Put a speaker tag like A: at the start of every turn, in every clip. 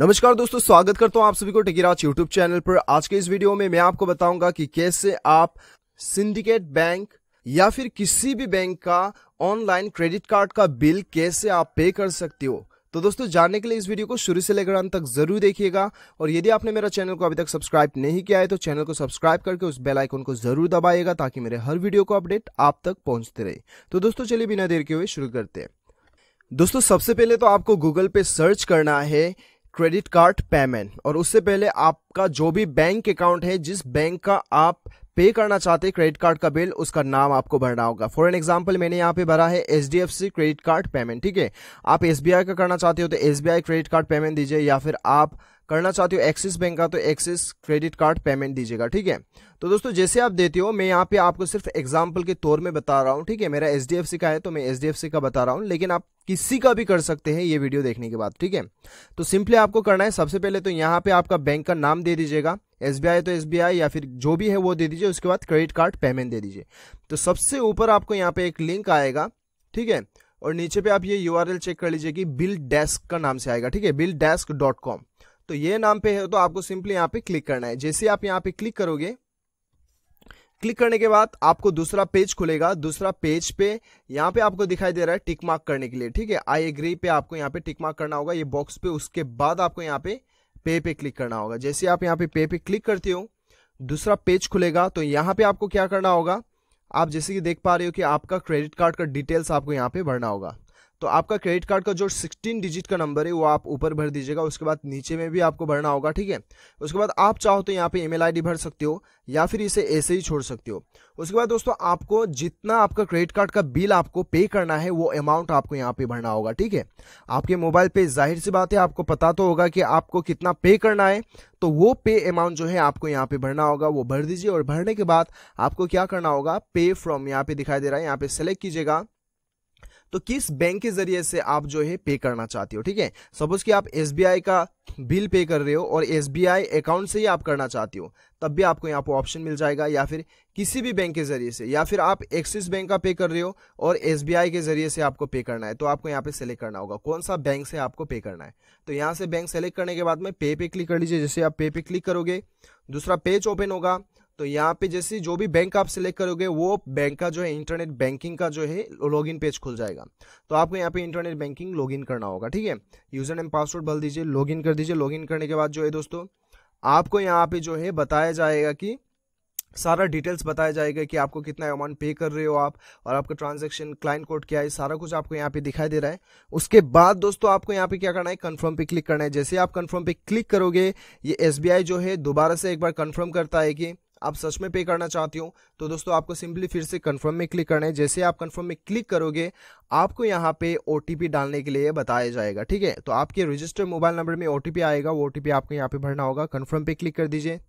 A: नमस्कार दोस्तों स्वागत करता हूं आप सभी को टिकिराज यूट्यूब चैनल पर आज के इस वीडियो में मैं आपको बताऊंगा कि कैसे आप सिंडिकेट बैंक या फिर किसी भी बैंक का ऑनलाइन क्रेडिट कार्ड का बिल कैसे आप पे कर सकते हो तो दोस्तों जानने के लिए इस वीडियो को शुरू से लेकर अंत तक जरूर देखिएगा और यदि आपने मेरा चैनल को अभी तक सब्सक्राइब नहीं किया है तो चैनल को सब्सक्राइब करके उस बेल आइकन को जरूर दबाइएगा ताकि मेरे हर वीडियो को अपडेट आप तक पहुंचते रहे तो दोस्तों चलिए बिना देर के हुए शुरू करते हैं दोस्तों सबसे पहले तो आपको गूगल पे सर्च करना है क्रेडिट कार्ड पेमेंट और उससे पहले आपका जो भी बैंक अकाउंट है जिस बैंक का आप पे करना चाहते हैं क्रेडिट कार्ड का बिल उसका नाम आपको भरना होगा फॉर एन एग्जाम्पल मैंने यहाँ पे भरा है H D F C credit card payment ठीक है आप एस बी आई का करना चाहते हो तो S B I credit card payment दीजिए या फिर आप करना चाहते हो एक्सिस बैंक का तो एक्सिस क्रेडिट कार्ड पेमेंट दीजिएगा ठीक है तो दोस्तों जैसे आप देते हो मैं यहाँ पे आपको सिर्फ एग्जाम्पल के तौर में बता रहा हूँ ठीक है मेरा एच डी एफ सी का है तो मैं एच डी एफ सी का बता रहा हूँ लेकिन आप किसी का भी कर सकते हैं ये वीडियो देखने के बाद ठीक है तो सिंपली आपको करना है सबसे पहले तो यहाँ पे आपका बैंक का नाम दे दीजिएगा एस तो एस या फिर जो भी है वो दे दीजिए उसके बाद क्रेडिट कार्ड पेमेंट दे दीजिए तो सबसे ऊपर आपको यहाँ पे एक लिंक आएगा ठीक है और नीचे पे आप ये यू चेक कर लीजिए कि बिल डेस्क का नाम से आएगा ठीक है बिल डेस्क डॉट कॉम तो ये नाम पे है तो आपको सिंपली यहाँ पे क्लिक करना है जैसे आप यहाँ पे क्लिक करोगे क्लिक करने के बाद आपको दूसरा पेज खुलेगा दूसरा पेज पे यहाँ पे आपको दिखाई दे रहा है टिक मार्क करने के लिए ठीक है आई एग्री पे आपको यहाँ पे टिक मार्क करना होगा ये बॉक्स पे उसके बाद आपको यहाँ पे पे पे क्लिक करना होगा जैसे आप यहाँ पे पे पे क्लिक करते हो दूसरा पेज खुलेगा तो यहाँ पे आपको क्या करना होगा आप जैसे कि देख पा रहे हो कि आपका क्रेडिट कार्ड का डिटेल्स आपको यहाँ पे भरना होगा तो आपका क्रेडिट कार्ड का जो सिक्सटीन डिजिट का नंबर है वो आप ऊपर भर दीजिएगा उसके बाद नीचे में भी आपको भरना होगा ठीक है उसके बाद आप चाहो तो यहाँ पे ईमेल आईडी भर सकते हो या फिर इसे ऐसे ही छोड़ सकते हो उसके बाद दोस्तों आपको जितना आपका क्रेडिट कार्ड का बिल आपको पे करना है वो अमाउंट आपको यहाँ पे भरना होगा ठीक है आपके मोबाइल पे जाहिर सी बात है आपको पता तो होगा कि आपको कितना पे करना है तो वो पे अमाउंट जो है आपको यहाँ पे भरना होगा वो भर दीजिए और भरने के बाद आपको क्या करना होगा पे फ्रॉम यहाँ पे दिखाई दे रहा है यहाँ पे सेलेक्ट कीजिएगा तो किस बैंक के जरिए से आप जो है पे करना चाहते हो ठीक है सपोज कि आप एस का बिल पे कर रहे हो और एस अकाउंट से ही आप करना चाहते हो तब भी आपको यहाँ पर ऑप्शन मिल जाएगा या फिर किसी भी बैंक के जरिए से या फिर आप एक्सिस बैंक का पे कर रहे हो और एस के जरिए से आपको पे करना है तो आपको यहाँ पे सेलेक्ट करना होगा कौन सा बैंक से आपको पे करना है तो यहाँ से बैंक सेलेक्ट करने के बाद में पे पे क्लिक कर लीजिए जैसे आप पे पे क्लिक करोगे दूसरा पेज ओपन होगा तो यहाँ पे जैसे जो भी बैंक आप सिलेक्ट करोगे वो बैंक का जो है इंटरनेट बैंकिंग का जो है लॉगिन पेज खुल जाएगा तो आपको यहाँ पे इंटरनेट बैंकिंग लॉगिन करना होगा ठीक है यूजर नेम पासवर्ड भर दीजिए लॉगिन कर दीजिए लॉगिन करने के बाद जो है दोस्तों आपको यहाँ पे जो है बताया जाएगा कि सारा डिटेल्स बताया जाएगा कि आपको कितना अमाउंट पे कर रहे हो आप और आपका ट्रांजैक्शन क्लाइंट कोड क्या है सारा कुछ आपको यहाँ पे दिखाई दे रहा है उसके बाद दोस्तों आपको यहाँ पे क्या करना है कंफर्म पे क्लिक करना है जैसे आप कंफर्म पे क्लिक करोगे ये एस जो है दोबारा से एक बार कंफर्म करता है कि आप सच में पे करना चाहते हो तो दोस्तों आपको सिंपली फिर से कन्फर्म में क्लिक करना है जैसे आप कन्फर्म में क्लिक करोगे आपको यहाँ पे ओ डालने के लिए बताया जाएगा ठीक है तो आपके रजिस्टर्ड मोबाइल नंबर में ओ आएगा वो ओ आपको यहाँ पे भरना होगा कन्फर्म पे क्लिक कर दीजिए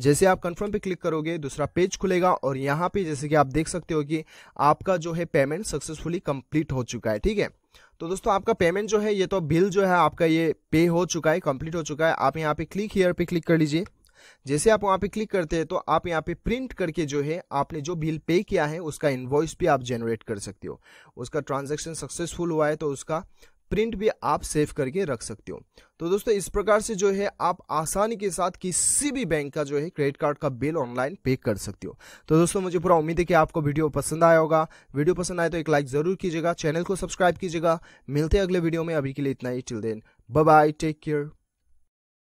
A: जैसे आप कन्फर्म पे क्लिक करोगे दूसरा पेज खुलेगा और यहाँ पे जैसे कि आप देख सकते हो कि आपका जो है पेमेंट सक्सेसफुली कंप्लीट हो चुका है ठीक है तो दोस्तों आपका पेमेंट जो है ये तो बिल जो है आपका ये पे हो चुका है कंप्लीट हो चुका है आप यहाँ पे क्लिक हेयर पे क्लिक कर लीजिए जैसे आप वहाँ पे क्लिक करते हैं तो आप यहाँ पे प्रिंट करके जो है आपने जो बिल पे किया है उसका इन्वॉइस भी आप जनरेट कर सकते हो उसका ट्रांजेक्शन सक्सेसफुल हुआ है तो उसका प्रिंट भी आप सेव करके रख सकते हो तो दोस्तों इस प्रकार से जो है आप आसानी के साथ किसी भी बैंक का जो है क्रेडिट कार्ड का बिल ऑनलाइन पे कर सकते हो तो दोस्तों मुझे पूरा उम्मीद है कि आपको वीडियो पसंद आया होगा वीडियो पसंद आए तो एक लाइक जरूर कीजिएगा चैनल को सब्सक्राइब कीजिएगा मिलते हैं अगले वीडियो में अभी के लिए इतना ही chill then bye take care